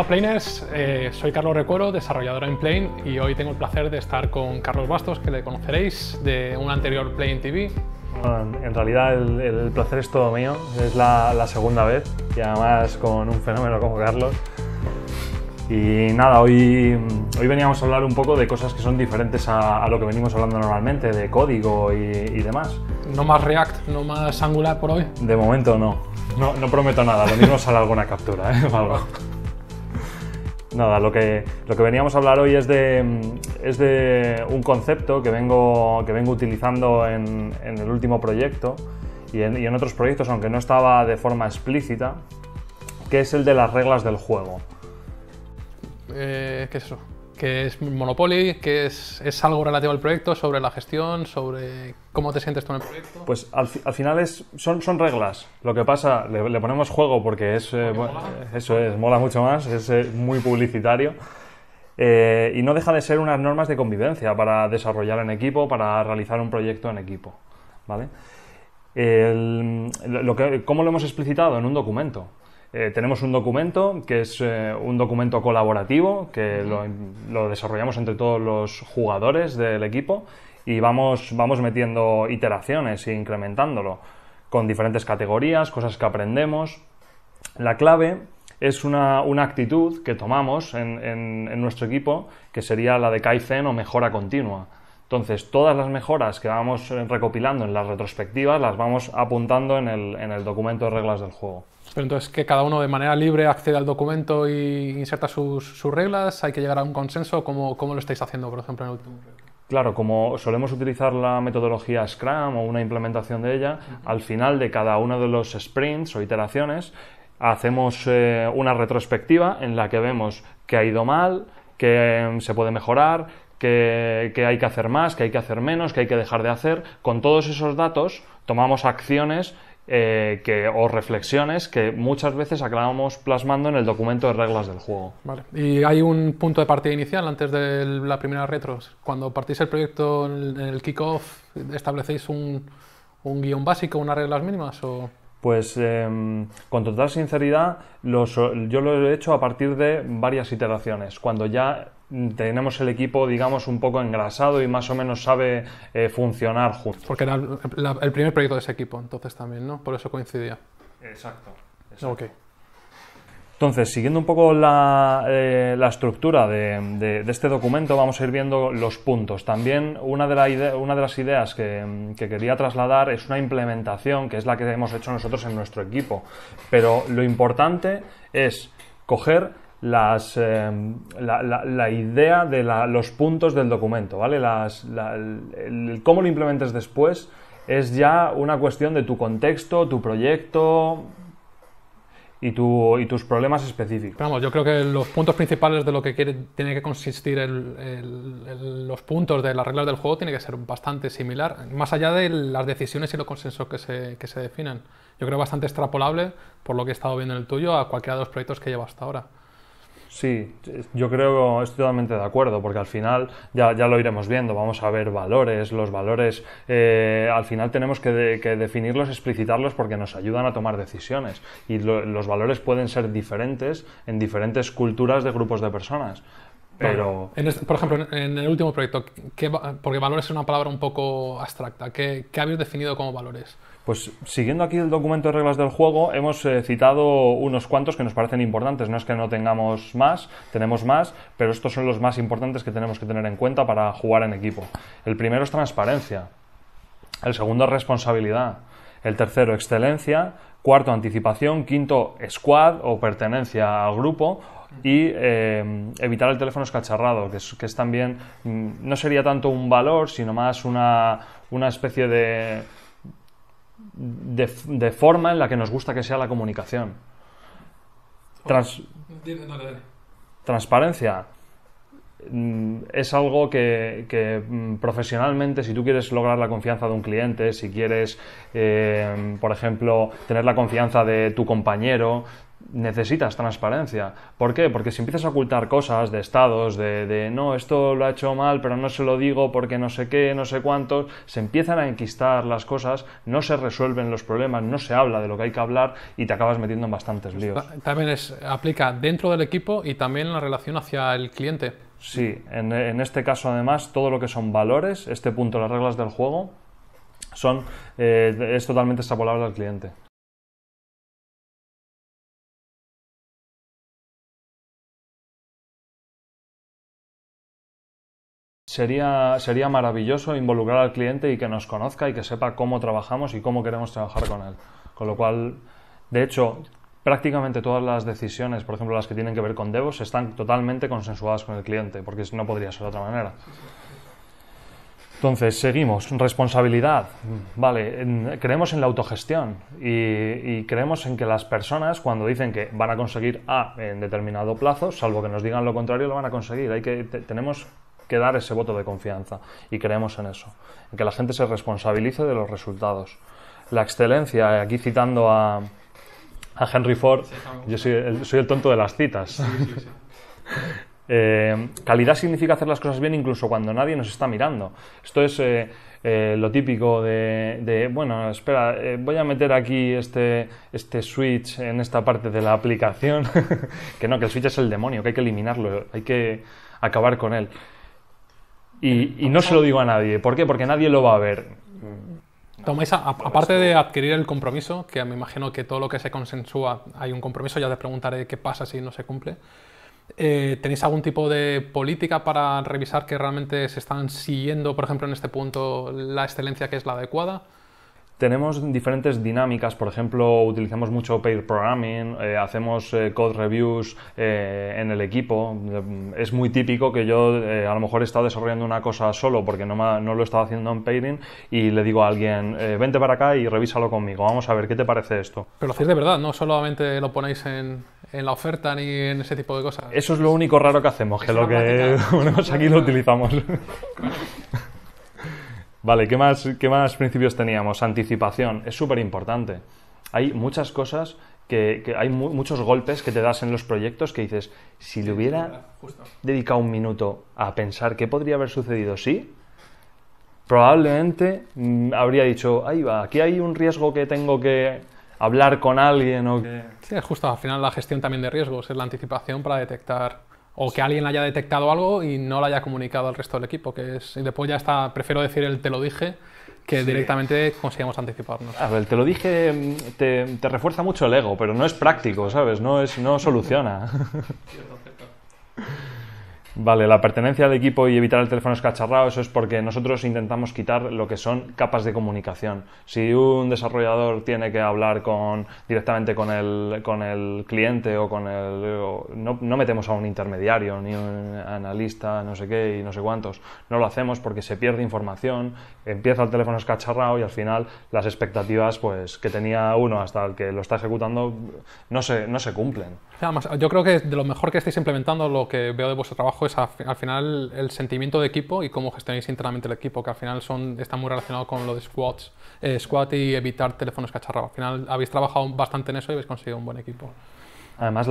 Hola Planers, eh, soy Carlos Recuero, desarrollador en Plane y hoy tengo el placer de estar con Carlos Bastos, que le conoceréis de un anterior Plane TV. en realidad el, placer es todo mío, es la, segunda vez y además con un fenómeno como Carlos. Y nada, hoy, hoy veníamos a hablar un poco de cosas que son diferentes a, lo que venimos hablando normalmente, de código y, demás. ¿No más React, no más Angular por hoy? De momento no. No, prometo nada, lo mismo sale alguna captura ¿eh? nada, lo que, lo que veníamos a hablar hoy es de, de un concepto que vengo, que vengo utilizando en, el último proyecto y en, otros proyectos, aunque no estaba de forma explícita, que es el de las reglas del juego. Eh, ¿Qué es eso? ¿Qué es Monopoly? ¿Qué es, algo relativo al proyecto? ¿Sobre la gestión? ¿Sobre cómo te sientes tú en el proyecto? Pues al, final es, son, son reglas. Lo que pasa, le, ponemos juego porque es, eh, eh, eso es, mola mucho más, es eh, muy publicitario. y no deja de ser unas normas de convivencia para desarrollar en equipo, para realizar un proyecto en equipo. ¿Vale? ¿Cómo lo hemos explicitado? En un documento. Eh, tenemos un documento que es eh, un documento colaborativo que lo, desarrollamos entre todos los jugadores del equipo y vamos, vamos metiendo iteraciones e incrementándolo con diferentes categorías, cosas que aprendemos. La clave es una, una actitud que tomamos en, en, en, nuestro equipo que sería la de Kaizen o mejora continua entonces, todas las mejoras que vamos recopilando en las retrospectivas las vamos apuntando en el, documento de reglas del juego. Pero entonces, que cada uno de manera libre accede al documento e inserta sus, reglas, hay que llegar a un consenso, ¿Cómo, ¿cómo, lo estáis haciendo, por ejemplo, en el último? Claro, como solemos utilizar la metodología Scrum o una implementación de ella, al final de cada uno de los sprints o iteraciones, hacemos eh, una retrospectiva en la que vemos qué ha ido mal, qué em, se puede mejorar, que, hay que hacer más, que hay que hacer menos, que hay que dejar de hacer. Con todos esos datos tomamos acciones eh, que, o reflexiones que muchas veces acabamos plasmando en el documento de reglas del juego. Vale. ¿Y hay un punto de partida inicial antes de la primera retros? Cuando partís el proyecto en el kickoff, ¿establecéis un, un guión básico, unas reglas mínimas? O... Pues em, con total sinceridad, yo lo he hecho a partir de varias iteraciones. Cuando ya tenemos el equipo, digamos, un poco engrasado y más o menos sabe eh, funcionar justo. Porque era el, primer proyecto de ese equipo, entonces también, ¿no? Por eso coincidía. Exacto. exacto. Entonces, siguiendo un poco la, eh, estructura de, este documento, vamos a ir viendo los puntos. También una de, las ideas que, quería trasladar es una implementación, que es la que hemos hecho nosotros en nuestro equipo. Pero lo importante es coger las, eh, la, idea de los puntos del documento, ¿vale? Las, cómo lo implementes después es ya una cuestión de tu contexto, tu proyecto, y, tus problemas específicos. yo creo que los puntos principales de lo que tiene que consistir los puntos de las reglas del juego tienen que ser bastante similar, más allá de las decisiones y los consensos que se, que se definan. Yo creo bastante extrapolable, por lo que he estado viendo en el tuyo, a cualquiera de los proyectos que lleva hasta ahora. Sí, yo creo, estoy totalmente de acuerdo, porque al final ya, lo iremos viendo, vamos a ver valores, los valores, eh, al final tenemos que, que, definirlos, explicitarlos, porque nos ayudan a tomar decisiones. Y los valores pueden ser diferentes en diferentes culturas de grupos de personas. Pero... Este, por ejemplo, en el último proyecto, porque valores es una palabra un poco abstracta, ¿qué, habéis definido como valores? Pues siguiendo aquí el documento de reglas del juego, hemos eh, citado unos cuantos que nos parecen importantes. No es que no tengamos más, tenemos más, pero estos son los más importantes que tenemos que tener en cuenta para jugar en equipo. El primero es transparencia. El segundo es responsabilidad. El tercero, excelencia. Cuarto, anticipación. Quinto, squad o pertenencia al grupo y eh, evitar el teléfono escacharrado, que es, que también, mm, no sería tanto un valor, sino más una, especie de, forma en la que nos gusta que sea la comunicación. transparencia mm, es algo que, mm, profesionalmente, si tú quieres lograr la confianza de un cliente, si quieres, eh, por ejemplo, tener la confianza de tu compañero, necesitas transparencia. ¿Por qué? Porque si empiezas a ocultar cosas de estados, de, no, esto lo ha hecho mal, pero no se lo digo porque no sé qué, no sé cuántos, se empiezan a enquistar las cosas, no se resuelven los problemas, no se habla de lo que hay que hablar y te acabas metiendo en bastantes líos. Pues, también es, aplica dentro del equipo y también la relación hacia el cliente. Sí, en, este caso además todo lo que son valores, este punto, las reglas del juego, son, eh, es totalmente extrapolable al cliente. sería, sería maravilloso involucrar al cliente y que nos conozca y que sepa cómo trabajamos y cómo queremos trabajar con él. Con lo cual, de hecho, prácticamente todas las decisiones, por ejemplo las que tienen que ver con Devos, están totalmente consensuadas con el cliente, porque no podría ser de otra manera. Entonces, seguimos. Responsabilidad. Vale, creemos en la autogestión y, creemos en que las personas cuando dicen que van a conseguir A en determinado plazo, salvo que nos digan lo contrario, lo van a conseguir. Hay que, tenemos que dar ese voto de confianza. Y creemos en eso, en que la gente se responsabilice de los resultados. La excelencia, eh, aquí citando a, Henry Ford, yo soy el, tonto de las citas. Eh, calidad significa hacer las cosas bien incluso cuando nadie nos está mirando. Esto es eh, lo típico de, bueno, espera, voy a meter aquí este, este switch en esta parte de la aplicación. que no, que el switch es el demonio, que hay que eliminarlo, hay que acabar con él. Y, no se lo digo a nadie. ¿Por qué? Porque nadie lo va a ver. Tomáis, aparte de adquirir el compromiso, que me imagino que todo lo que se consensúa hay un compromiso, ya te preguntaré qué pasa si no se cumple. Eh, ¿Tenéis algún tipo de política para revisar que realmente se están siguiendo, por ejemplo, en este punto, la excelencia que es la adecuada? Tenemos diferentes dinámicas, por ejemplo, utilizamos mucho pair programming, eh, hacemos eh, code reviews eh, en el equipo. Es muy típico que yo a lo mejor he estado desarrollando una cosa solo porque no, no lo estaba haciendo en pairing y le digo a alguien, vente para acá y revísalo conmigo, vamos a ver qué te parece esto. Pero lo hacéis de verdad, no solamente lo ponéis en, en la oferta ni en ese tipo de cosas. Eso es lo único raro que hacemos, que lo que ponemos aquí lo utilizamos. Vale, ¿qué más, qué principios teníamos? Anticipación, es súper importante. Hay muchas cosas que, hay muchos golpes que te das en los proyectos que dices, si le hubiera dedicado un minuto a pensar qué podría haber sucedido sí, probablemente mm, habría dicho, ahí va, aquí hay un riesgo que tengo que hablar con alguien Sí, es justo, al final la gestión también de riesgos es la anticipación para detectar o que alguien haya detectado algo y no lo haya comunicado al resto del equipo, que es, y después ya está, prefiero decir el te lo dije, que directamente consigamos anticiparnos. A ver, te lo dije, mm, te, te, refuerza mucho el ego, pero no es práctico, ¿sabes? No, es, no soluciona. Vale, la pertenencia al equipo y evitar el teléfono escacharrado, eso es porque nosotros intentamos quitar lo que son capas de comunicación. Si un desarrollador tiene que hablar con, directamente con el, con el cliente o con el... no, metemos a un intermediario, ni un analista, no sé qué y no sé cuántos. No lo hacemos porque se pierde información, empieza el teléfono escacharrado y al final las expectativas pues, que tenía uno hasta el que lo está ejecutando no se, no se cumplen. yo creo que de lo mejor que estáis implementando, lo que veo de vuestro trabajo, es al final el sentimiento de equipo y cómo gestionáis internamente el equipo, que al final son, está muy relacionado con lo de squats, eh, squat y evitar teléfonos cacharrados. Al final habéis trabajado bastante en eso y habéis conseguido un buen equipo. Además,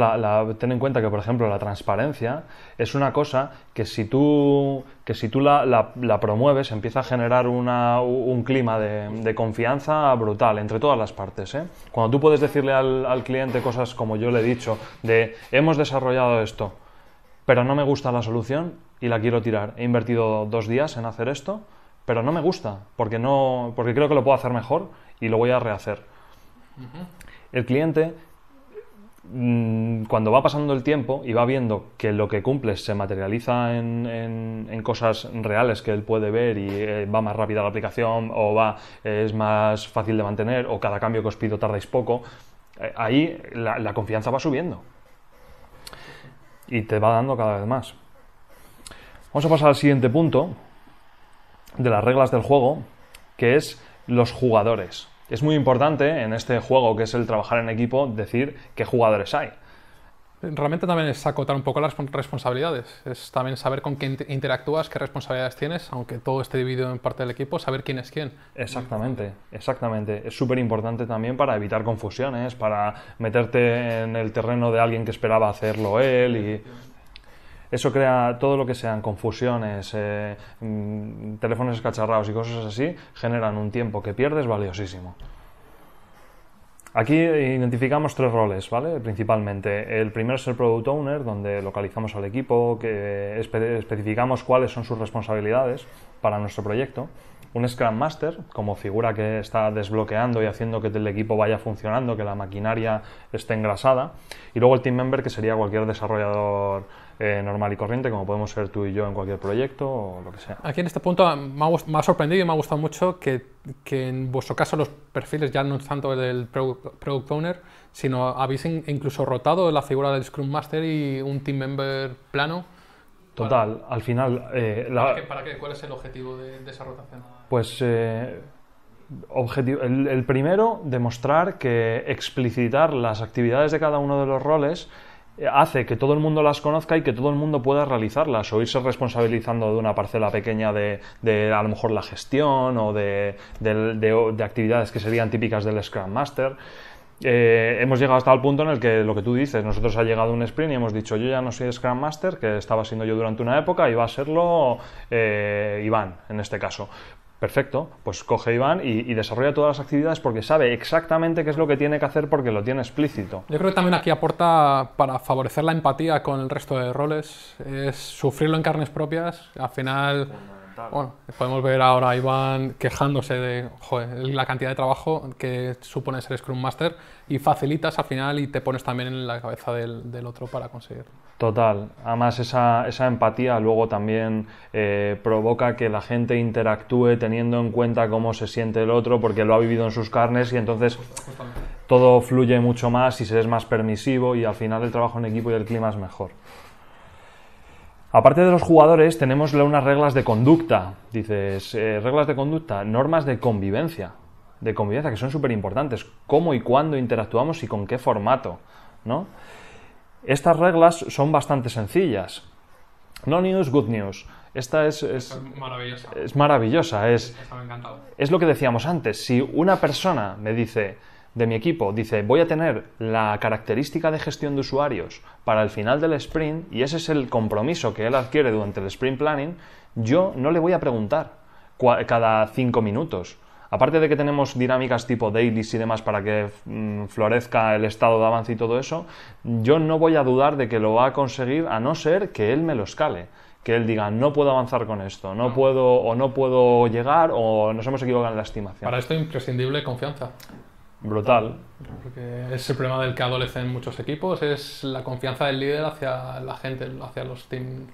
ten en cuenta que, por ejemplo, la transparencia es una cosa que si tú, si tú la, promueves empieza a generar un clima de, confianza brutal entre todas las partes. ¿eh? Cuando tú puedes decirle al cliente cosas como yo le he dicho, de hemos desarrollado esto, pero no me gusta la solución y la quiero tirar. He invertido dos días en hacer esto, pero no me gusta, porque, no, porque creo que lo puedo hacer mejor y lo voy a rehacer. El cliente, mm, cuando va pasando el tiempo y va viendo que lo que cumples se materializa en, cosas reales que él puede ver y eh, va más rápida la aplicación o va, es más fácil de mantener o cada cambio que os pido tardáis poco, eh, ahí la confianza va subiendo y te va dando cada vez más. Vamos a pasar al siguiente punto de las reglas del juego, que es los jugadores. Es muy importante en este juego, que es el trabajar en equipo, decir qué jugadores hay. Realmente también es acotar un poco las responsabilidades, es también saber con quién interactúas, qué responsabilidades tienes, aunque todo esté dividido en parte del equipo, saber quién es quién. Exactamente, exactamente. Es súper importante también para evitar confusiones, para meterte en el terreno de alguien que esperaba hacerlo él y eso crea todo lo que sean confusiones, eh, mm, teléfonos escacharrados y cosas así, generan un tiempo que pierdes valiosísimo. Aquí identificamos tres roles, ¿vale? Principalmente. El primero es el Product Owner, donde localizamos al equipo, que especificamos cuáles son sus responsabilidades para nuestro proyecto. Un Scrum Master, como figura que está desbloqueando y haciendo que el equipo vaya funcionando, que la maquinaria esté engrasada. Y luego el Team Member, que sería cualquier desarrollador eh, normal y corriente, como podemos ser tú y yo en cualquier proyecto o lo que sea. Aquí en este punto me ha, sorprendido y me ha gustado mucho que, en vuestro caso los perfiles ya no es tanto del product, owner, sino habéis incluso rotado la figura del Scrum Master y un team member plano. Total, al final... Eh, ¿para, ¿Cuál es el objetivo de, esa rotación? Pues... Eh, objetivo, el primero, demostrar que explicitar las actividades de cada uno de los roles hace que todo el mundo las conozca y que todo el mundo pueda realizarlas o irse responsabilizando de una parcela pequeña de, a lo mejor la gestión o de, actividades que serían típicas del Scrum Master. Eh, hemos llegado hasta el punto en el que lo que tú dices, nosotros ha llegado un sprint y hemos dicho yo ya no soy Scrum Master, que estaba siendo yo durante una época y va a serlo eh, Iván en este caso. Perfecto, pues coge Iván y, desarrolla todas las actividades porque sabe exactamente qué es lo que tiene que hacer porque lo tiene explícito. Yo creo que también aquí aporta para favorecer la empatía con el resto de roles, es sufrirlo en carnes propias. Al final, bueno, podemos ver ahora a Iván quejándose de la cantidad de trabajo que supone ser Scrum Master y facilitas al final y te pones también en la cabeza del, otro para conseguirlo. Total, además esa, empatía luego también eh, provoca que la gente interactúe teniendo en cuenta cómo se siente el otro porque lo ha vivido en sus carnes y entonces todo fluye mucho más y se es más permisivo y al final el trabajo en equipo y el clima es mejor. Aparte de los jugadores, tenemos unas reglas de conducta. Dices, eh, reglas de conducta, normas de convivencia de convivencia, que son súper importantes. Cómo y cuándo interactuamos y con qué formato, ¿no? Estas reglas son bastante sencillas. No news, good news. Esta es, es, maravillosa. Es maravillosa. Es, es lo que decíamos antes. Si una persona me dice de mi equipo dice voy a tener la característica de gestión de usuarios para el final del sprint y ese es el compromiso que él adquiere durante el sprint planning, yo no le voy a preguntar cada cinco minutos Aparte de que tenemos dinámicas tipo dailies y demás para que mm, florezca el estado de avance y todo eso, yo no voy a dudar de que lo va a conseguir a no ser que él me lo escale que él diga no puedo avanzar con esto, no puedo o no puedo llegar o nos hemos equivocado en la estimación. Para esto imprescindible confianza brutal. Porque es el problema del que adolecen muchos equipos, es la confianza del líder hacia la gente, hacia los team,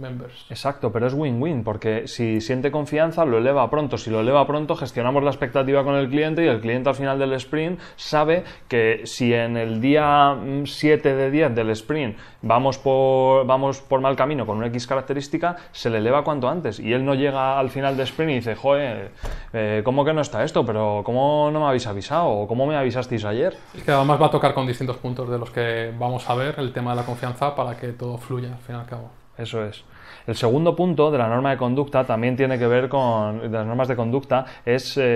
members. Exacto, pero es win-win, porque si siente confianza, lo eleva pronto. Si lo eleva pronto, gestionamos la expectativa con el cliente y el cliente al final del sprint sabe que si en el día 7 mm, de 10 del sprint vamos por, vamos por mal camino con una X característica, se le eleva cuanto antes. Y él no llega al final del sprint y dice, joder, eh, ¿cómo que no está esto? Pero ¿cómo no me habéis avisado? cómo me avisasteis ayer? Es que además va a tocar con distintos puntos de los que vamos a ver el tema de la confianza para que todo fluya al fin y al cabo. Eso es. El segundo punto de la norma de conducta también tiene que ver con de las normas de conducta, es... Eh,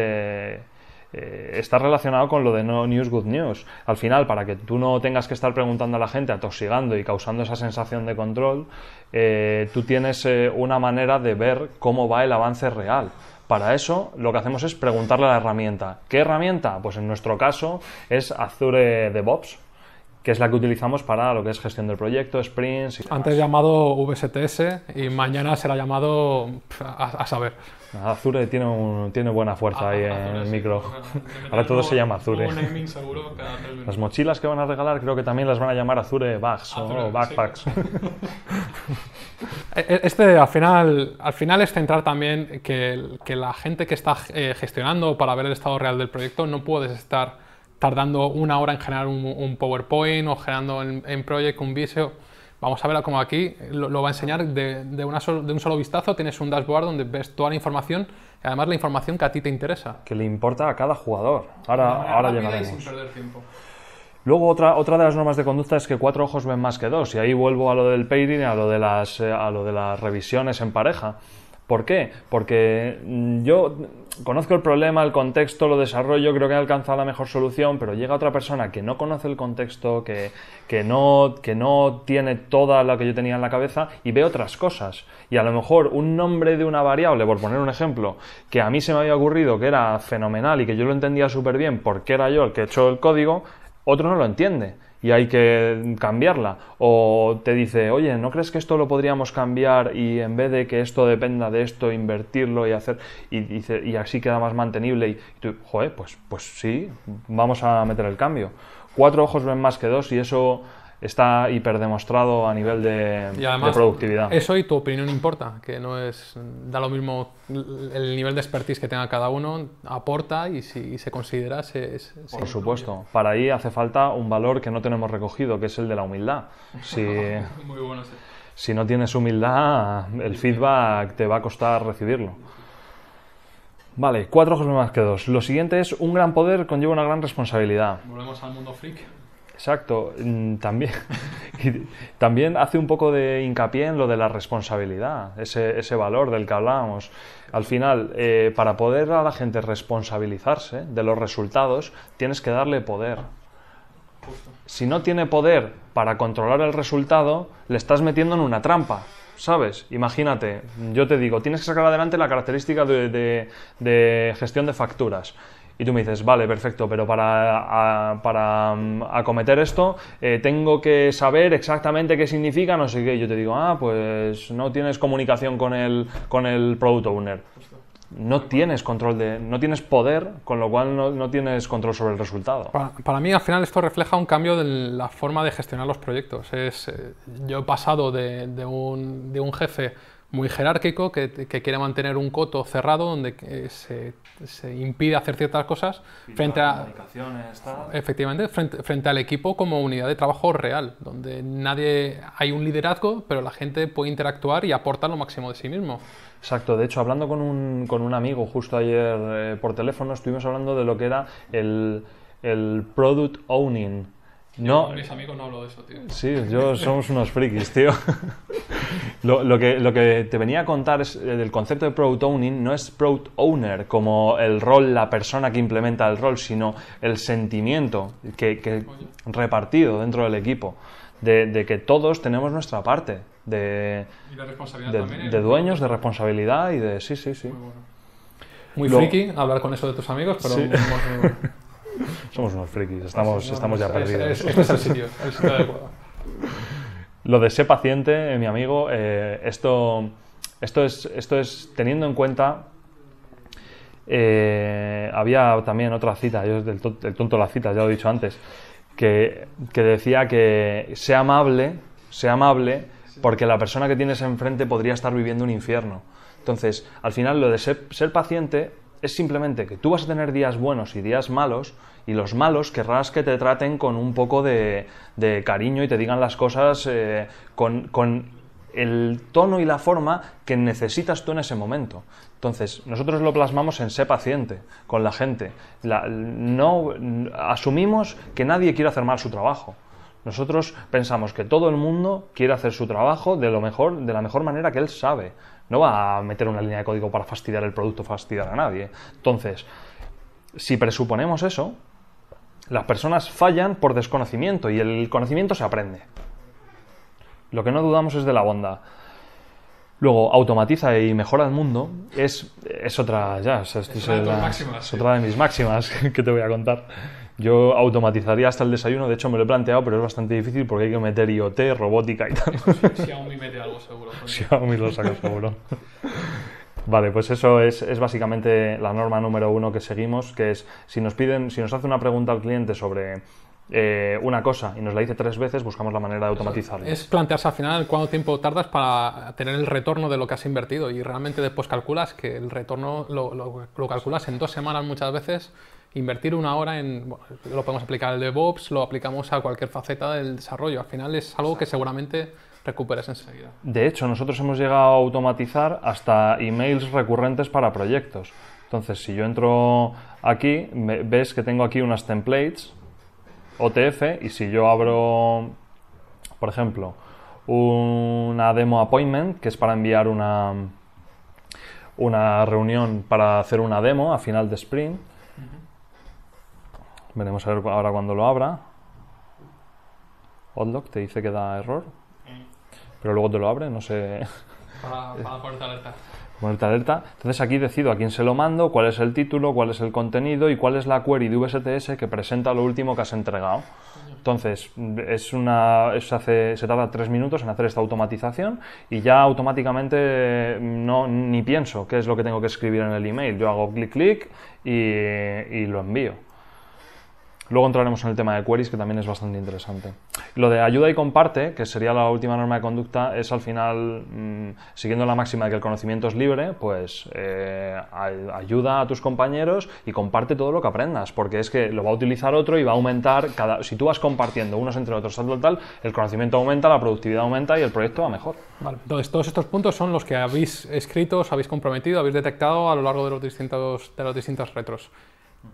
eh está relacionado con lo de no news, good news. Al final, para que tú no tengas que estar preguntando a la gente, atoxigando y causando esa sensación de control, eh, tú tienes eh, una manera de ver cómo va el avance real. Para eso lo que hacemos es preguntarle a la herramienta. ¿Qué herramienta? Pues en nuestro caso es Azure DevOps, que es la que utilizamos para lo que es gestión del proyecto, sprints. Antes llamado VSTS y mañana será llamado a, saber. Ah, Azure tiene, tiene buena fuerza ah, ahí en el micro. Ahora todo se llama Azure. las mochilas que van a regalar creo que también las van a llamar Azure Bags o Backpacks. E, e, este al final, al final es centrar también que, la gente que está eh, gestionando para ver el estado real del proyecto no puedes estar tardando una hora en generar un, PowerPoint o generando en, Project un Visio. Vamos a verlo como aquí lo, va a enseñar de, de, un solo vistazo. Tienes un dashboard donde ves toda la información y además la información que a ti te interesa. Que le importa a cada jugador. Ahora, ahora llegaremos. Luego otra, otra de las normas de conducta es que cuatro ojos ven más que dos y ahí vuelvo a lo del pairing, a lo eh, a lo de las revisiones en pareja. ¿Por qué? Porque mm, yo conozco el problema, el contexto, lo desarrollo, creo que he alcanzado la mejor solución, pero llega otra persona que no conoce el contexto, que, no, que no tiene toda la que yo tenía en la cabeza y ve otras cosas. Y a lo mejor un nombre de una variable, por poner un ejemplo, que a mí se me había ocurrido que era fenomenal y que yo lo entendía súper bien porque era yo el que he hecho el código, otro no lo entiende y hay que cambiarla. O te dice, oye, ¿no crees que esto lo podríamos cambiar y en vez de que esto dependa de esto, invertirlo y hacer, y, así queda más mantenible? Y, tú, joder, pues, pues sí, vamos a meter el cambio. Cuatro ojos ven más que dos y eso está hiperdemostrado a nivel de, productividad. Eso y tu opinión importa, que no es. da lo mismo el nivel de expertise que tenga cada uno, aporta y si se considera. Se, Por supuesto, para ahí hace falta un valor que no tenemos recogido, que es el de la humildad. Si, Muy bueno, si no tienes humildad, el feedback te va a costar recibirlo. Vale, cuatro ojos más que dos. Lo siguiente es un gran poder conlleva una gran responsabilidad. Volvemos al mundo freak. Exacto, mm, también, también hace un poco de hincapié en lo de la responsabilidad, ese, ese valor del que hablábamos. Al final, eh, para poder a la gente responsabilizarse de los resultados, tienes que darle poder. Si no tiene poder para controlar el resultado, le estás metiendo en una trampa. ¿Sabes? Imagínate, yo te digo, tienes que sacar adelante la característica de gestión de facturas y tú me dices, vale, perfecto, pero para, mm, acometer esto eh, tengo que saber exactamente qué significa, no sé qué, yo te digo, ah, pues no tienes comunicación con el, con el product owner. No tienes control de, no tienes poder, con lo cual no, tienes control sobre el resultado. Para, mí, al final, esto refleja un cambio de la forma de gestionar los proyectos. Es, eh, yo he pasado de, un, de un jefe muy jerárquico que, quiere mantener un coto cerrado donde eh, se, impide hacer ciertas cosas frente a efectivamente frente, al equipo como unidad de trabajo real donde nadie hay un liderazgo pero la gente puede interactuar y aporta lo máximo de sí mismo Exacto, de hecho hablando con un, con un amigo justo ayer eh, por teléfono estuvimos hablando de lo que era el, el product owning no, mis amigos no hablo de eso, tío. Sí, yo somos unos frikis, tío. lo, que, te venía a contar es eh, del concepto de product owning, no es product owner como el rol, la persona que implementa el rol, sino el sentimiento que, repartido dentro del equipo. De, que todos tenemos nuestra parte de, y responsabilidad también, de, dueños, de responsabilidad y de sí, sí, sí. Muy, friki hablar con eso de tus amigos, pero Somos unos frikis, estamos, estamos ya perdidos. Este es, sitio, Lo de ser paciente, eh, mi amigo, eh, esto, esto, es, esto es teniendo en cuenta. Eh, había también otra cita, yo del tonto, el tonto de las citas, ya lo he dicho antes, que, decía que sea amable, sea amable, porque la persona que tienes enfrente podría estar viviendo un infierno. Entonces, al final, lo de ser, ser paciente es simplemente que tú vas a tener días buenos y días malos, y los malos querrás que te traten con un poco de, cariño y te digan las cosas eh, con, el tono y la forma que necesitas tú en ese momento. Entonces, nosotros lo plasmamos en ser paciente con la gente. no asumimos que nadie quiere hacer mal su trabajo. Nosotros pensamos que todo el mundo quiere hacer su trabajo de lo mejor, de la mejor manera que él sabe no va a meter una línea de código para fastidiar el producto, fastidiar a nadie. Entonces, si presuponemos eso, las personas fallan por desconocimiento y el conocimiento se aprende. Lo que no dudamos es de la bondad. Luego, automatiza y mejora el mundo es, es otra, ya, otra de mis máximas que te voy a contar. Yo automatizaría hasta el desayuno, de hecho me lo he planteado, pero es bastante difícil porque hay que meter IoT, robótica y tal. Si Xiaomi mete algo seguro. Si Xiaomi lo saca seguro. Vale, pues eso es, es, básicamente la norma número uno que seguimos, que es si nos piden, si nos hace una pregunta al cliente sobre eh, una cosa y nos la dice tres veces, buscamos la manera de automatizarlo. Es plantearse al final cuánto tiempo tardas para tener el retorno de lo que has invertido y realmente después calculas que el retorno lo, lo calculas en dos semanas muchas veces invertir una hora en, lo podemos aplicar al DevOps, lo aplicamos a cualquier faceta del desarrollo. Al final es algo que seguramente recuperas enseguida. De hecho, nosotros hemos llegado a automatizar hasta emails recurrentes para proyectos. Entonces, si yo entro aquí, ves que tengo aquí unas templates OTF y si yo abro, por ejemplo, una demo appointment, que es para enviar una, una reunión para hacer una demo a final de sprint, Veremos a ver ahora cuando lo abra. Outlook te dice que da error. Pero luego te lo abre, no sé. Para, para alerta. Entonces aquí decido a quién se lo mando, cuál es el título, cuál es el contenido y cuál es la query de VSTS que presenta lo último que has entregado. Entonces, es una, se tarda tres minutos en hacer esta automatización y ya automáticamente no, ni pienso qué es lo que tengo que escribir en el email. Yo hago clic, clic y lo envío. Luego entraremos en el tema de queries, que también es bastante interesante. Lo de ayuda y comparte, que sería la última norma de conducta, es al final, mm, siguiendo la máxima de que el conocimiento es libre, pues eh, ayuda a tus compañeros y comparte todo lo que aprendas, porque es que lo va a utilizar otro y va a aumentar cada... Si tú vas compartiendo unos entre otros, tal, tal, el conocimiento aumenta, la productividad aumenta y el proyecto va mejor. entonces todos estos puntos son los que habéis escrito, habéis comprometido, habéis detectado a lo largo de, los distintos, retros.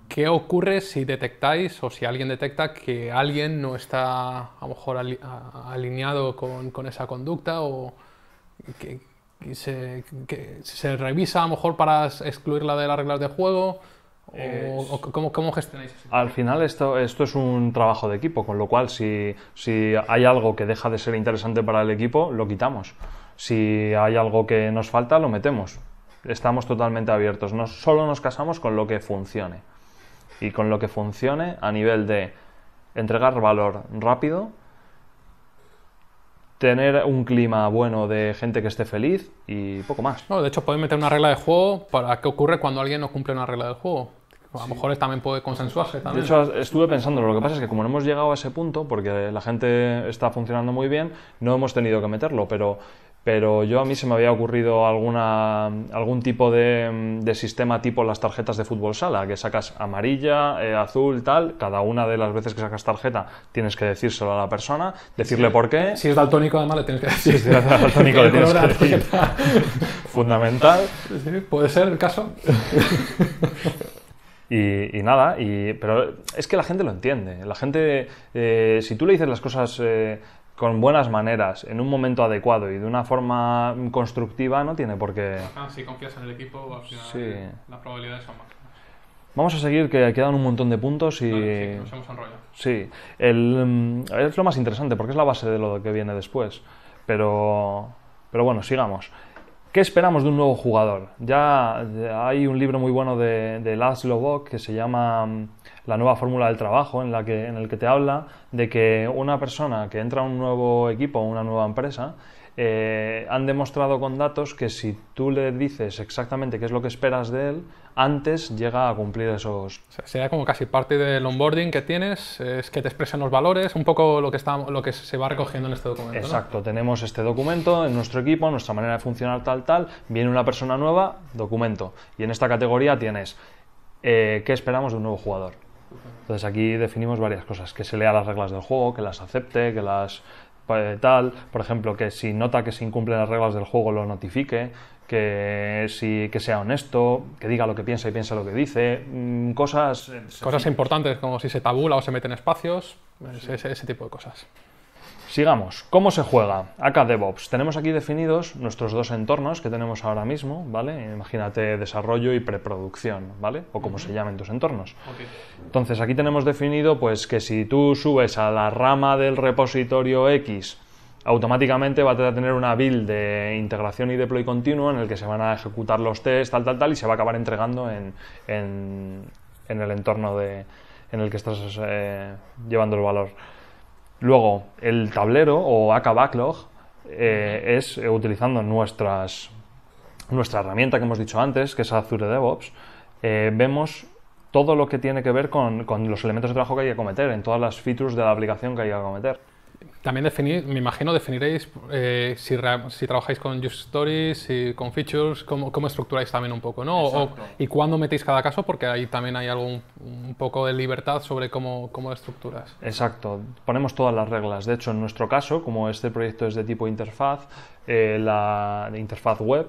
¿Qué ocurre si detectáis o si alguien detecta que alguien no está a lo mejor alineado con, esa conducta o que, se, se, revisa a lo mejor para excluirla de las reglas de juego? ¿O, eh, cómo, gestionáis eso? Al final esto, es un trabajo de equipo, con lo cual si, hay algo que deja de ser interesante para el equipo, lo quitamos. Si hay algo que nos falta, lo metemos. Estamos totalmente abiertos. solo nos casamos con lo que funcione y con lo que funcione a nivel de entregar valor rápido, tener un clima bueno de gente que esté feliz y poco más. No, de hecho, puedes meter una regla de juego para qué ocurre cuando alguien no cumple una regla de juego. A lo mejor también puede consensuarse. También. De hecho, estuve pensando, lo que pasa es que como no hemos llegado a ese punto, porque la gente está funcionando muy bien, no hemos tenido que meterlo, pero pero yo a mí se me había ocurrido alguna, algún tipo de, sistema tipo las tarjetas de fútbol sala, que sacas amarilla, eh, azul, tal, cada una de las veces que sacas tarjeta tienes que decírselo a la persona, decirle por qué. Si es daltónico además le tienes que decir. Si es daltónico le tienes que decir. Fundamental. ¿Puede ser el caso? Y, nada, pero es que la gente lo entiende. La gente, eh, si tú le dices las cosas eh, con buenas maneras, en un momento adecuado y de una forma constructiva, no tiene por qué. Ah, si confías en el equipo, las probabilidades son más. Vamos a seguir, que quedan un montón de puntos y. sí, nos hemos Sí, el, mm, es lo más interesante porque es la base de lo que viene después. Pero, pero bueno, sigamos. ¿Qué esperamos de un nuevo jugador? Ya eh, hay un libro muy bueno de, de Laszlo Bock que se llama mm, La nueva fórmula del trabajo, en, la que, en el que te habla de que una persona que entra a un nuevo equipo, o una nueva empresa, eh, han demostrado con datos que si tú le dices exactamente qué es lo que esperas de él, antes llega a cumplir esos... O sea, sería como casi parte del onboarding que tienes, es que te expresen los valores, un poco lo que, está, lo que se va recogiendo en este documento. Exacto, tenemos este documento en nuestro equipo, nuestra manera de funcionar tal, tal, viene una persona nueva, documento. Y en esta categoría tienes eh, qué esperamos de un nuevo jugador. Entonces aquí definimos varias cosas, que se lea las reglas del juego, que las acepte, que las tal, por ejemplo, que si nota que se incumplen las reglas del juego lo notifique, que, si, que sea honesto, que diga lo que piensa y piensa lo que dice, mm, cosas... Eh, cosas importantes como si se tabula o se meten espacios, ese tipo de cosas. Sigamos. ¿Cómo se juega? Acá DevOps. Tenemos aquí definidos nuestros dos entornos que tenemos ahora mismo, ¿vale? Imagínate desarrollo y preproducción, ¿vale? O como se llamen tus entornos. Entonces, aquí tenemos definido pues que si tú subes a la rama del repositorio X, automáticamente va a tener una build de integración y deploy continuo en el que se van a ejecutar los tests, tal, tal, tal, y se va a acabar entregando en, el entorno en el que estás eh, llevando el valor. Luego, el tablero o AK Backlog eh, es eh, utilizando nuestras, nuestra herramienta que hemos dicho antes, que es Azure DevOps, eh, vemos todo lo que tiene que ver con, con los elementos de trabajo que hay que cometer, en todas las features de la aplicación que hay que cometer también definir, me imagino definiréis eh, si, trabajáis con use stories, si con features, cómo, cómo, estructuráis también un poco, ¿no? y cuándo metéis cada caso, porque ahí también hay un, poco de libertad sobre cómo, cómo estructuras. Exacto, ponemos todas las reglas. De hecho, en nuestro caso, como este proyecto es de tipo interfaz, eh, la interfaz web,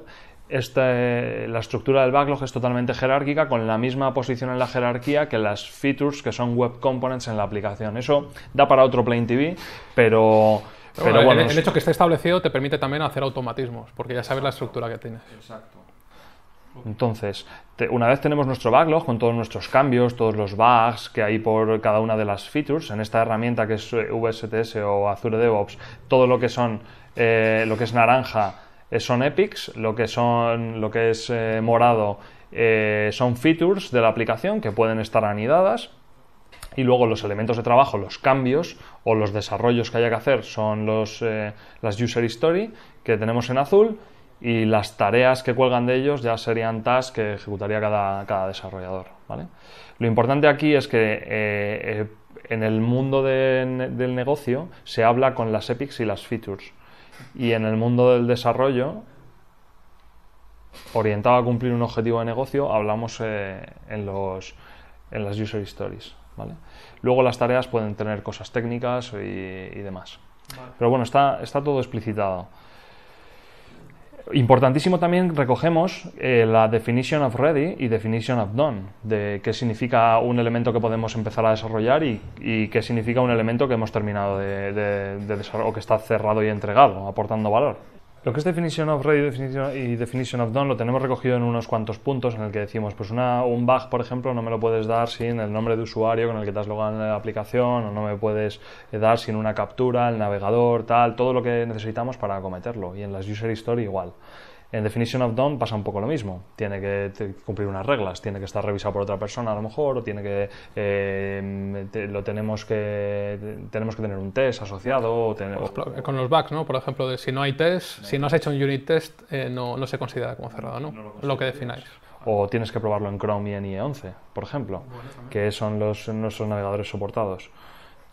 eh, la estructura del backlog es totalmente jerárquica, con la misma posición en la jerarquía que las features que son web components en la aplicación. Eso da para otro Plain TV, pero... bueno, el, hecho que esté establecido te permite también hacer automatismos, porque ya sabes la estructura que tienes. Exacto. Entonces, una vez tenemos nuestro backlog con todos nuestros cambios, todos los bugs que hay por cada una de las features, en esta herramienta que es eh, VSTS o Azure DevOps, todo lo que son, eh, lo que es naranja, eh, son epics, lo que, son, lo que es eh, morado eh, son features de la aplicación que pueden estar anidadas. Y luego los elementos de trabajo, los cambios o los desarrollos que haya que hacer son las user story que tenemos en azul y las tareas que cuelgan de ellos ya serían tasks que ejecutaría cada, desarrollador. Lo importante aquí es que en el mundo del negocio se habla con las epics y las features. Y en el mundo del desarrollo, orientado a cumplir un objetivo de negocio, hablamos eh, en, los, en las user stories. ¿vale? Luego las tareas pueden tener cosas técnicas y, demás. Pero bueno, está todo explicitado. Importantísimo también recogemos eh, la definition of ready y definition of done, de qué significa un elemento que podemos empezar a desarrollar y, qué significa un elemento que hemos terminado de desarrollar o que está cerrado y entregado, aportando valor. Lo que es definition of ready y definition of done lo tenemos recogido en unos cuantos puntos en el que decimos, pues una, un bug, por ejemplo, no me lo puedes dar sin el nombre de usuario con el que te has logado en la aplicación, o no me puedes eh, dar sin una captura, el navegador, tal, todo lo que necesitamos para acometerlo. Y en las user story igual. En Definition of Done pasa un poco lo mismo. Tiene que cumplir unas reglas, tiene que estar revisado por otra persona a lo mejor, o tiene que eh, lo tenemos que tenemos que tener un test asociado. O pues Con los bugs, ¿no? Por ejemplo, de si no hay test, si no has hecho un unit test, eh, no, no, se considera como cerrado, ¿no? lo, que defináis o tienes que probarlo en Chrome y en IE11, por ejemplo, que son los nuestros navegadores soportados.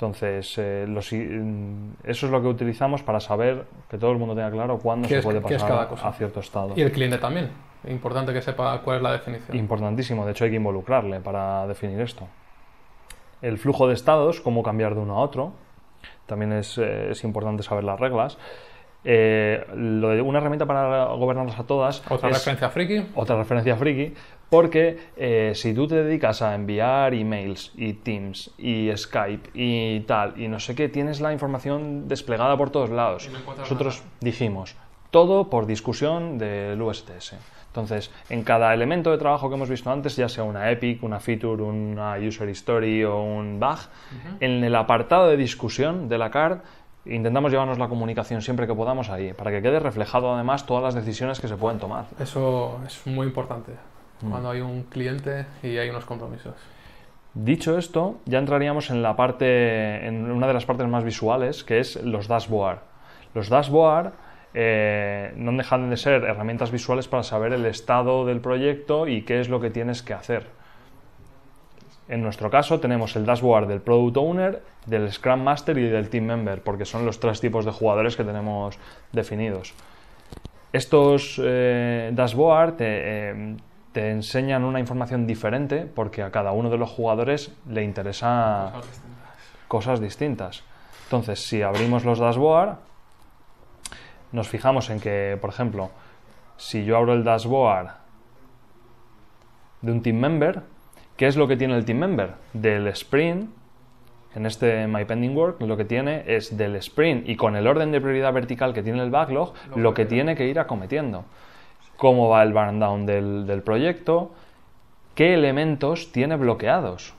Entonces, eh, mm, eso es lo que utilizamos para saber que todo el mundo tenga claro cuándo se puede pasar a cierto estado. Y el cliente también. Importante que sepa cuál es la definición. Importantísimo. De hecho, hay que involucrarle para definir esto. El flujo de estados, cómo cambiar de uno a otro. También es eh, importante saber las reglas. Eh, una herramienta para gobernarlas a todas. Otra referencia friki. Otra referencia friki, porque eh, si tú te dedicas a enviar emails y Teams y Skype y tal y no sé qué, tienes la información desplegada por todos lados. Nosotros dijimos todo por discusión del USTS. Entonces, en cada elemento de trabajo que hemos visto antes, ya sea una epic, una feature, una user story o un bug, en el apartado de discusión de la card intentamos llevarnos la comunicación siempre que podamos ahí, para que quede reflejado además todas las decisiones que se pueden tomar. Eso es muy importante, mm. cuando hay un cliente y hay unos compromisos. Dicho esto, ya entraríamos en la parte, en una de las partes más visuales, que es los dashboard. Los dashboard eh, no dejan de ser herramientas visuales para saber el estado del proyecto y qué es lo que tienes que hacer. En nuestro caso tenemos el dashboard del Product Owner, del Scrum Master y del Team Member, porque son los tres tipos de jugadores que tenemos definidos. Estos eh, dashboard te, eh, enseñan una información diferente porque a cada uno de los jugadores le interesa cosas distintas. Cosas distintas. Entonces, si abrimos los dashboard, nos fijamos en que, por ejemplo, si yo abro el dashboard de un team member, ¿Qué es lo que tiene el team member? Del sprint, en este My Pending Work, lo que tiene es del sprint y con el orden de prioridad vertical que tiene el backlog, lo, que tiene que ir acometiendo. Cómo va el burn down del, proyecto, qué elementos tiene bloqueados.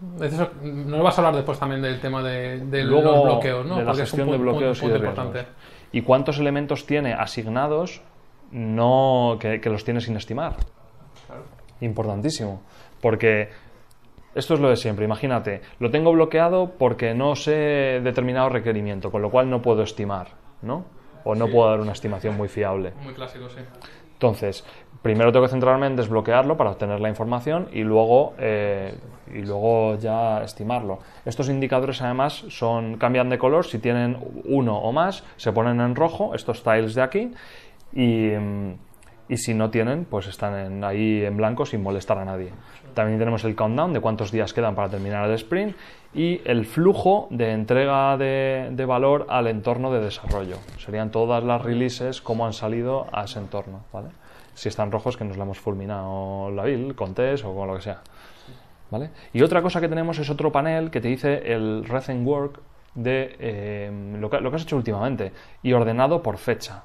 No nos vas a hablar después también del tema de, de los bloqueos, ¿no? De la gestión de bloqueos y de importante. ¿Y cuántos elementos tiene asignados no, que, los tiene sin estimar? Importantísimo. Porque esto es lo de siempre, imagínate, lo tengo bloqueado porque no sé determinado requerimiento, con lo cual no puedo estimar, ¿no? O no puedo dar una estimación muy fiable. Muy clásico, sí. Entonces, primero tengo que centrarme en desbloquearlo para obtener la información y luego, eh, y luego ya estimarlo. Estos indicadores además son, cambian de color, si tienen uno o más, se ponen en rojo, estos tiles de aquí, y mm, y si no tienen, pues están ahí en blanco sin molestar a nadie. También tenemos el countdown de cuántos días quedan para terminar el sprint y el flujo de entrega de, valor al entorno de desarrollo. Serían todas las releases, cómo han salido a ese entorno. ¿vale? Si están rojos, que nos la hemos fulminado la build, con test o con lo que sea. ¿vale? Y otra cosa que tenemos es otro panel que te dice el recent work de eh, lo que has hecho últimamente y ordenado por fecha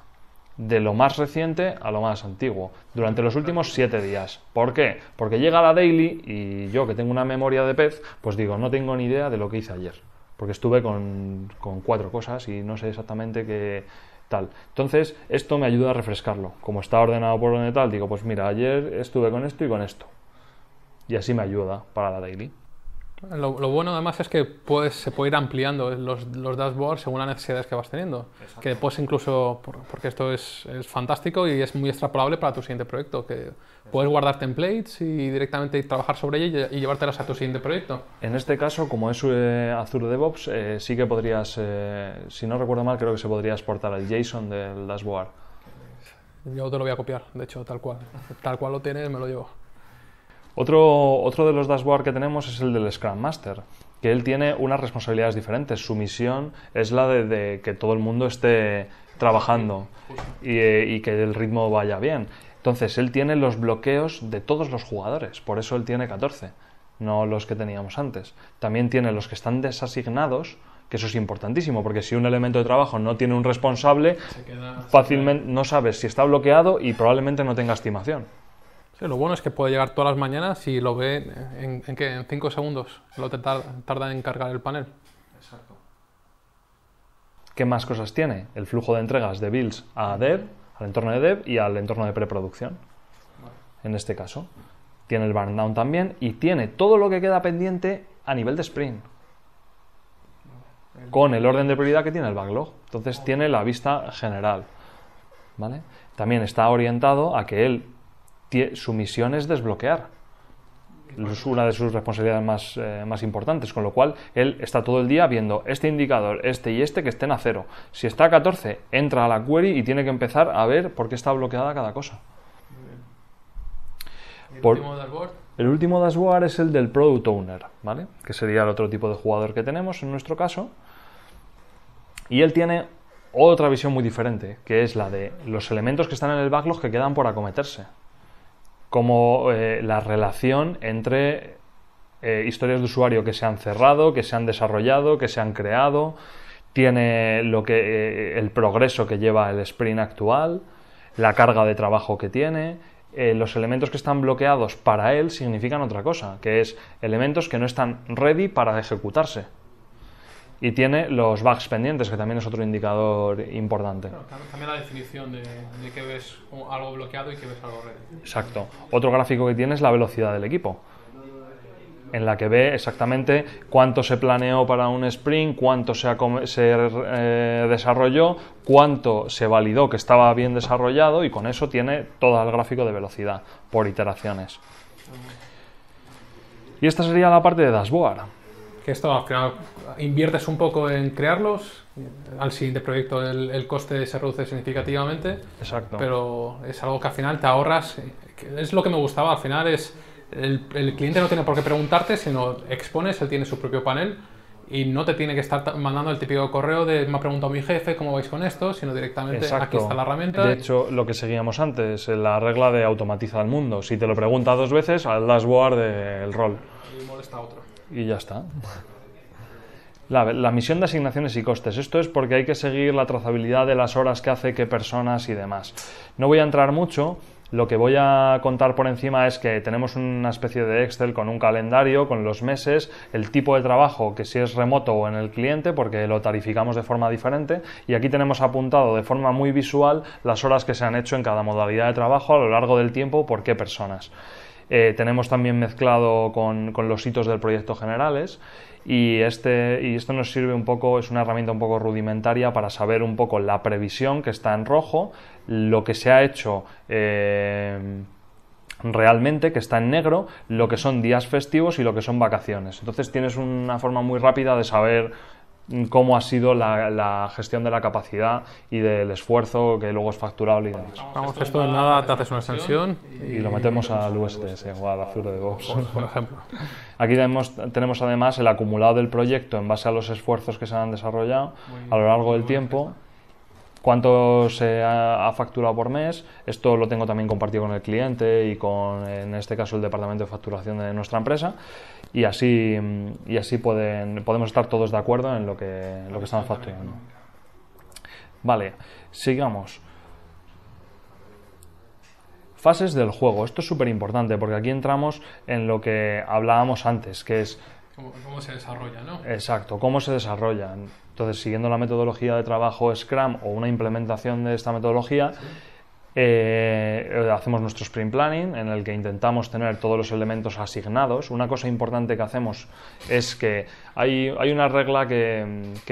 de lo más reciente a lo más antiguo, durante los últimos siete días. ¿Por qué? Porque llega la daily y yo que tengo una memoria de pez, pues digo, no tengo ni idea de lo que hice ayer, porque estuve con, cuatro cosas y no sé exactamente qué tal. Entonces, esto me ayuda a refrescarlo. Como está ordenado por donde tal, digo, pues mira, ayer estuve con esto y con esto. Y así me ayuda para la daily. Lo, bueno además es que puedes, se puede ir ampliando los, dashboards según las necesidades que vas teniendo. Que después incluso, porque esto es, fantástico y es muy extrapolable para tu siguiente proyecto, que puedes guardar templates y directamente trabajar sobre ellas y, llevártelas a tu siguiente proyecto. En este caso, como es eh, Azure DevOps, eh, sí que podrías, eh, si no recuerdo mal, creo que se podría exportar el JSON del dashboard. Yo te lo voy a copiar, de hecho, tal cual. Tal cual lo tienes, me lo llevo. Otro, de los dashboards que tenemos es el del Scrum Master, que él tiene unas responsabilidades diferentes. Su misión es la de, que todo el mundo esté trabajando eh, y, que el ritmo vaya bien. Entonces, él tiene los bloqueos de todos los jugadores, por eso él tiene 14, no los que teníamos antes. También tiene los que están desasignados, que eso es importantísimo, porque si un elemento de trabajo no tiene un responsable, fácilmente no sabes si está bloqueado y probablemente no tenga estimación lo bueno es que puede llegar todas las mañanas y lo ve en, en, en 5 segundos. Lo te tarda en cargar el panel. Exacto. ¿Qué más cosas tiene? El flujo de entregas de bills a dev, al entorno de dev y al entorno de preproducción. En este caso. Tiene el burn down también y tiene todo lo que queda pendiente a nivel de sprint. Con el orden de prioridad que tiene el backlog. Entonces tiene la vista general. ¿Vale? También está orientado a que él su misión es desbloquear. Es una de sus responsabilidades más, eh, más, importantes, con lo cual él está todo el día viendo este indicador, este y este que estén a cero. Si está a 14, entra a la query y tiene que empezar a ver por qué está bloqueada cada cosa. el último dashboard? El último dashboard es el del product owner, ¿vale? Que sería el otro tipo de jugador que tenemos en nuestro caso. Y él tiene otra visión muy diferente, que es la de los elementos que están en el backlog que quedan por acometerse como eh, la relación entre eh, historias de usuario que se han cerrado, que se han desarrollado, que se han creado, tiene lo que, eh, el progreso que lleva el sprint actual, la carga de trabajo que tiene, los elementos que están bloqueados para él significan otra cosa, que es elementos que no están ready para ejecutarse. Y tiene los bugs pendientes, que también es otro indicador importante. también la definición de, que ves algo bloqueado y que ves algo red. Exacto. Otro gráfico que tiene es la velocidad del equipo, en la que ve exactamente cuánto se planeó para un sprint, cuánto se, se eh, desarrolló, cuánto se validó que estaba bien desarrollado y con eso tiene todo el gráfico de velocidad por iteraciones. Y esta sería la parte de dashboard que esto al final inviertes un poco en crearlos, al siguiente proyecto el, coste se reduce significativamente, Exacto. pero es algo que al final te ahorras, es lo que me gustaba, al final es el, cliente no tiene por qué preguntarte, sino expones, él tiene su propio panel y no te tiene que estar mandando el típico correo de me ha preguntado mi jefe cómo vais con esto, sino directamente aquí está la herramienta. De hecho, lo que seguíamos antes, la regla de automatiza el mundo. Si te lo pregunta dos veces, al dashboard del rol. Y molesta otro y ya está. La, misión de asignaciones y costes. Esto es porque hay que seguir la trazabilidad de las horas que hace qué personas y demás. No voy a entrar mucho. Lo que voy a contar por encima es que tenemos una especie de Excel con un calendario, con los meses, el tipo de trabajo, que si es remoto o en el cliente, porque lo tarificamos de forma diferente, y aquí tenemos apuntado de forma muy visual las horas que se han hecho en cada modalidad de trabajo a lo largo del tiempo por qué personas. Eh, tenemos también mezclado con, los hitos del proyecto generales y, este, y esto nos sirve un poco, es una herramienta un poco rudimentaria para saber un poco la previsión que está en rojo, lo que se ha hecho. Eh, realmente que está en negro lo que son días festivos y lo que son vacaciones. Entonces tienes una forma muy rápida de saber Mm, cómo ha sido la, gestión de la capacidad y del esfuerzo que luego es facturable y demás. Vamos, esto de nada te haces una extensión y, lo metemos al USDS o al Azure de Vox. Por ejemplo. Aquí tenemos, tenemos además el acumulado del proyecto en base a los esfuerzos que se han desarrollado a lo largo del tiempo cuánto se ha, facturado por mes. Esto lo tengo también compartido con el cliente y con, en este caso, el departamento de facturación de nuestra empresa y así, y así pueden, podemos estar todos de acuerdo en lo que, lo que estamos facturando. Vale, sigamos. Fases del juego. Esto es súper importante porque aquí entramos en lo que hablábamos antes, que es... Cómo, se desarrolla, ¿no? Exacto, cómo se desarrolla. Entonces, siguiendo la metodología de trabajo Scrum o una implementación de esta metodología, eh, hacemos nuestro sprint planning en el que intentamos tener todos los elementos asignados. Una cosa importante que hacemos es que hay, hay una regla que,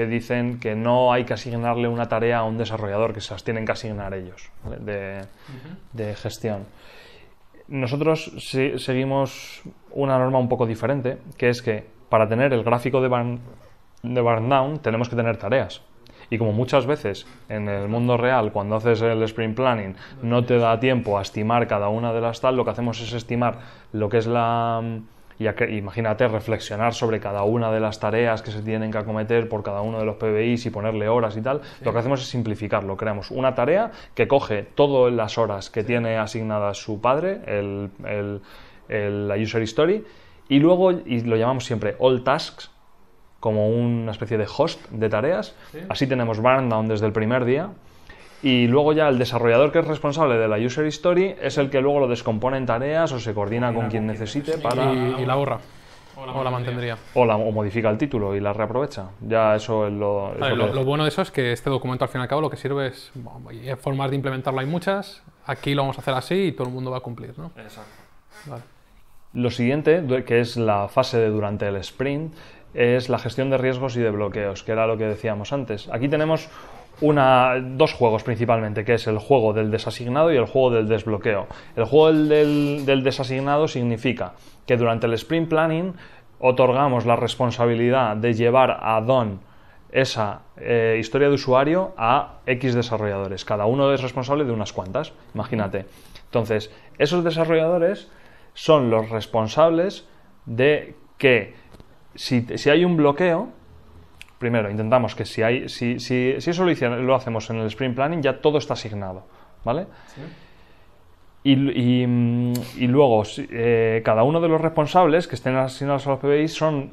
dicen que no hay que asignarle una tarea a un desarrollador, que se las tienen que asignar ellos de, gestión. Nosotros seguimos una norma un poco diferente, que es que para tener el gráfico de, Burndown Down tenemos que tener tareas. Y como muchas veces en el mundo real, cuando haces el sprint planning, no te da tiempo a estimar cada una de las tal, lo que hacemos es estimar lo que es la... Mm, y imagínate reflexionar sobre cada una de las tareas que se tienen que acometer por cada uno de los PBIs y ponerle horas y tal. Lo que hacemos es simplificarlo. Creamos una tarea que coge todas las horas que tiene asignada su padre, el, la user story y luego y lo llamamos siempre all tasks como una especie de host de tareas. Así tenemos brand-down desde el primer día. Y luego ya el desarrollador que es responsable de la user story es el que luego lo descompone en tareas o se coordina con quien necesite para... Y, la borra. O la, mantendría. O, modifica el título y la reaprovecha. Ya eso es lo... lo, bueno de eso es que este documento al fin y al cabo lo que sirve es... Bueno, formas de implementarlo hay muchas. Aquí lo vamos a hacer así y todo el mundo va a cumplir, ¿no? Exacto. Vale. Lo siguiente, que es la fase de durante el sprint, es la gestión de riesgos y de bloqueos, que era lo que decíamos antes. Aquí tenemos una, dos juegos principalmente, que es el juego del desasignado y el juego del desbloqueo. El juego del, desasignado significa que durante el sprint planning otorgamos la responsabilidad de llevar a Don esa eh, historia de usuario a X desarrolladores. Cada uno es responsable de unas cuantas, imagínate. Entonces, esos desarrolladores son los responsables de que si, hay un bloqueo, primero intentamos que si, hay, si, si, eso lo, hacemos en el sprint planning, ya todo está asignado, ¿vale? Y, luego, eh, cada uno de los responsables que estén asignados a los PBI son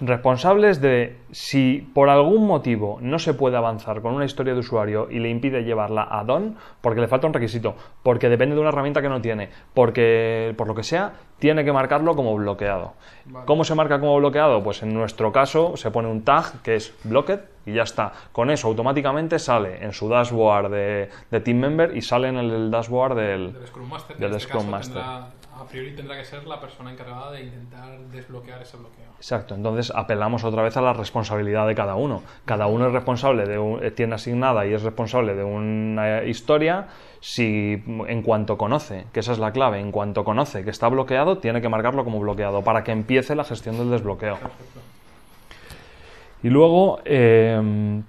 responsables de si por algún motivo no se puede avanzar con una historia de usuario y le impide llevarla a DON porque le falta un requisito, porque depende de una herramienta que no tiene, porque por lo que sea, tiene que marcarlo como bloqueado. ¿Cómo se marca como bloqueado? Pues en nuestro caso se pone un tag que es blocked y ya está. Con eso automáticamente sale en su dashboard de, Team Member y sale en el dashboard del, Scrum Master. Este a priori tendrá que ser la persona encargada de intentar desbloquear ese bloqueo. Exacto, entonces apelamos otra vez a la responsabilidad de cada uno. Cada uno es responsable de un, eh, tiene asignada y es responsable de una eh, historia si mm, en cuanto conoce, que esa es la clave, en cuanto conoce que está bloqueado, tiene que marcarlo como bloqueado para que empiece la gestión del desbloqueo. Y luego, eh,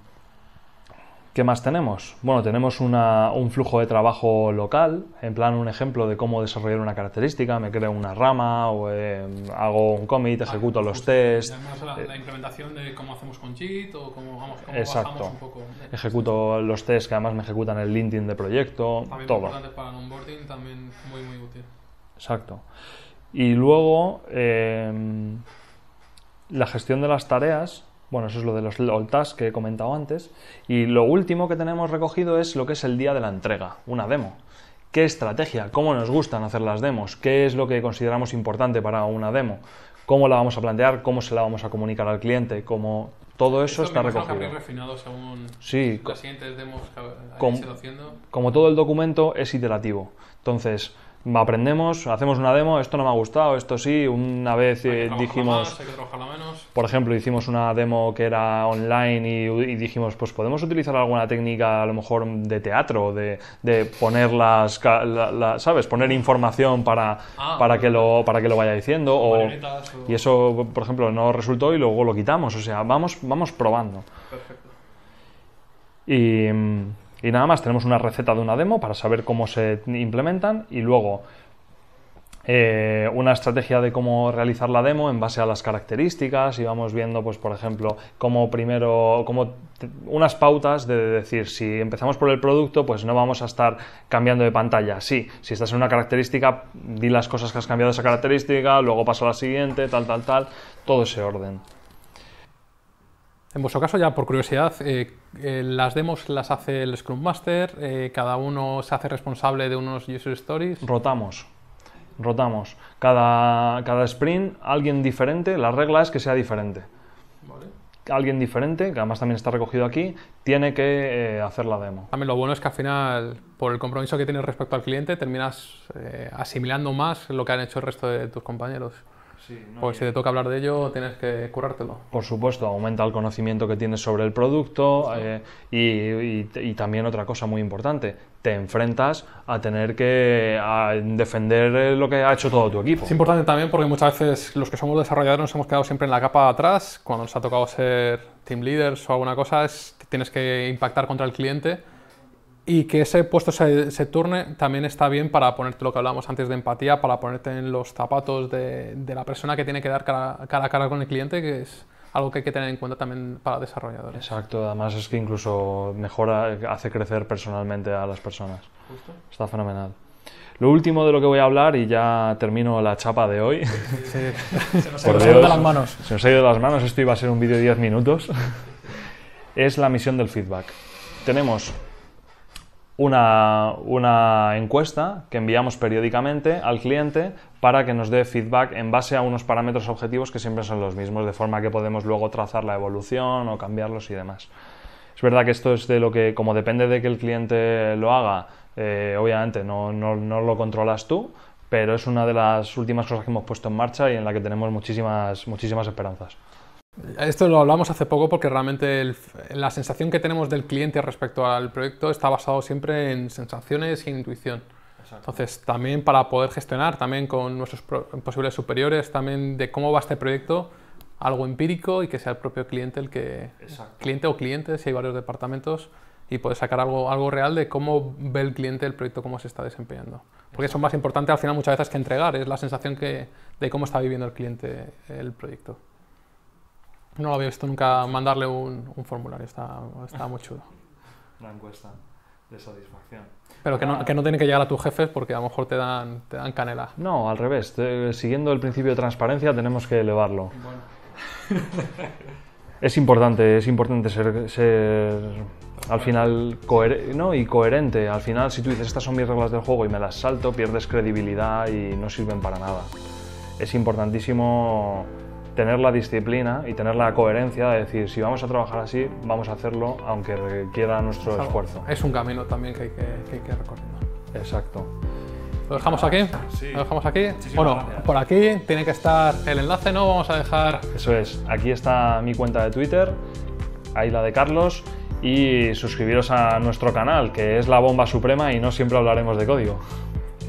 ¿Qué más tenemos? Bueno, tenemos un flujo de trabajo local, en plan un ejemplo de cómo desarrollar una característica, me creo una rama, o, eh, hago un commit, ejecuto ah, los tests... La, la, implementación de cómo hacemos con JIT o cómo, vamos, exacto. un poco. Ejecuto los tests que además me ejecutan el LinkedIn de proyecto, también todo. para el onboarding, también muy, muy útil. Exacto. Y luego, eh, la gestión de las tareas bueno, eso es lo de los old tasks que he comentado antes. Y lo último que tenemos recogido es lo que es el día de la entrega, una demo. ¿Qué estrategia? ¿Cómo nos gustan hacer las demos? ¿Qué es lo que consideramos importante para una demo? ¿Cómo la vamos a plantear? ¿Cómo se la vamos a comunicar al cliente? ¿Cómo... Todo eso está recogido. sí, las siguientes demos que haciendo. como todo el documento es iterativo. Entonces, aprendemos, hacemos una demo, esto no me ha gustado, esto sí, una vez eh, dijimos, por ejemplo, hicimos una demo que era online y, dijimos, pues podemos utilizar alguna técnica a lo mejor de teatro, de, de poner las, ¿sabes? Poner información para, ah. para, que lo, para que lo vaya diciendo. Y eso, por ejemplo, no resultó y luego lo quitamos, o sea, vamos, vamos probando. Perfecto. Y... Mm, y nada más, tenemos una receta de una demo para saber cómo se implementan y luego eh, una estrategia de cómo realizar la demo en base a las características y vamos viendo, pues, por ejemplo, cómo primero, como unas pautas de decir, si empezamos por el producto, pues no vamos a estar cambiando de pantalla. Sí, si estás en una característica, di las cosas que has cambiado de esa característica, luego paso a la siguiente, tal, tal, tal, todo ese orden. En vuestro caso, ya por curiosidad, eh, eh, las demos las hace el Scrum Master, eh, cada uno se hace responsable de unos user stories. Rotamos, rotamos. Cada, cada sprint, alguien diferente, la regla es que sea diferente. Alguien diferente, que además también está recogido aquí, tiene que hacer la demo. También lo bueno es que al final, por el compromiso que tienes respecto al cliente, terminas asimilando más lo que han hecho el resto de tus compañeros. Pues si te toca hablar de ello, tienes que curártelo. Por supuesto, aumenta el conocimiento que tienes sobre el producto eh, y, también otra cosa muy importante, te enfrentas a tener que defender eh, lo que ha hecho todo tu equipo. Es importante también porque muchas veces los que somos desarrolladores nos hemos quedado siempre en la capa de atrás, cuando nos ha tocado ser team leaders o alguna cosa, tienes que impactar contra el cliente y que ese puesto se, turne también está bien para ponerte lo que hablábamos antes de empatía, para ponerte en los zapatos de, la persona que tiene que dar cara, cara, a cara con el cliente, que es algo que hay que tener en cuenta también para desarrolladores. Exacto, además es que incluso mejora, hace crecer personalmente a las personas. Está fenomenal. Lo último de lo que voy a hablar, y ya termino la chapa de hoy. se nos ha ido de las manos. Se nos ha ido de las manos, esto iba a ser un vídeo de 10 minutos. es la misión del feedback. Tenemos una, encuesta que enviamos periódicamente al cliente para que nos dé feedback en base a unos parámetros objetivos que siempre son los mismos, de forma que podemos luego trazar la evolución o cambiarlos y demás. Es verdad que esto es de lo que, como depende de que el cliente lo haga, eh, obviamente no, lo controlas tú, pero es una de las últimas cosas que hemos puesto en marcha y en la que tenemos muchísimas esperanzas. Esto lo hablamos hace poco porque realmente la sensación que tenemos del cliente respecto al proyecto está basado siempre en sensaciones e intuición. Entonces, también para poder gestionar, también con nuestros posibles superiores, también de cómo va este proyecto, algo empírico y que sea el propio cliente el que... Cliente o clientes, si hay varios departamentos, y poder sacar algo, algo real de cómo ve el cliente el proyecto, cómo se está desempeñando. Porque eso es más importante al final muchas veces que entregar, es la sensación que, de cómo está viviendo el cliente el proyecto. No lo había visto nunca mandarle un, formulario, está, está muy chulo. Una encuesta de satisfacción. Pero que no, que no tiene que llegar a tus jefes porque a lo mejor te dan, te dan canela. No, al revés. siguiendo el principio de transparencia tenemos que elevarlo. es importante, es importante ser, ser al final ¿no? y coherente. Al final si tú dices estas son mis reglas del juego y me las salto, pierdes credibilidad y no sirven para nada. Es importantísimo tener la disciplina y tener la coherencia de decir, si vamos a trabajar así, vamos a hacerlo aunque requiera nuestro esfuerzo. Es un camino también que hay que, que, recorrer. Exacto. ¿Lo dejamos aquí? Sí. ¿Lo dejamos aquí? bueno, por aquí tiene que estar el enlace, ¿no? Vamos a dejar... Eso es. Aquí está mi cuenta de Twitter, ahí la de Carlos, y suscribiros a nuestro canal, que es la bomba suprema y no siempre hablaremos de código.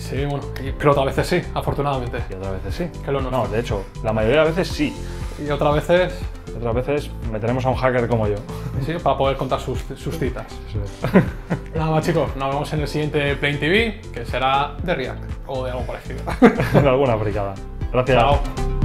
Sí, bueno, pero otras veces sí, afortunadamente. Y otras veces sí. Que lo no, de hecho, la mayoría de las veces sí. Y otras veces... Otras veces meteremos a un hacker como yo. Sí, para poder contar sus, citas. Nada más chicos, nos vemos en el siguiente Plain TV, que será de React o de algo parecido. de alguna aplicada. Gracias. Chao.